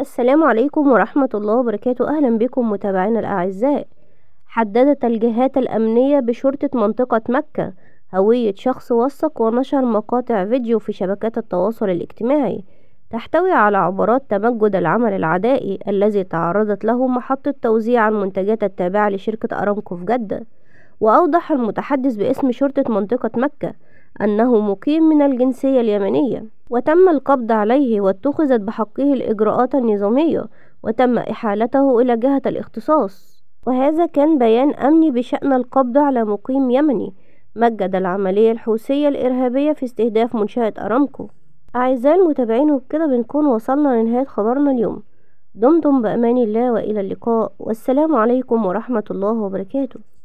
السلام عليكم ورحمة الله وبركاته أهلا بكم متابعينا الأعزاء حددت الجهات الأمنية بشرطة منطقة مكة هوية شخص وثق ونشر مقاطع فيديو في شبكات التواصل الاجتماعي تحتوي على عبارات تمجد العمل العدائي الذي تعرضت له محطة توزيع المنتجات التابعة لشركة أرامكو في جدة وأوضح المتحدث باسم شرطة منطقة مكة أنه مقيم من الجنسية اليمنية وتم القبض عليه واتخذت بحقه الإجراءات النظامية وتم إحالته إلى جهة الاختصاص وهذا كان بيان أمني بشأن القبض على مقيم يمني مجد العملية الحوثية الإرهابية في استهداف منشأة أرامكو أعزائي المتابعين وبكده بنكون وصلنا لنهاية خبرنا اليوم دمتم بأمان الله وإلى اللقاء والسلام عليكم ورحمة الله وبركاته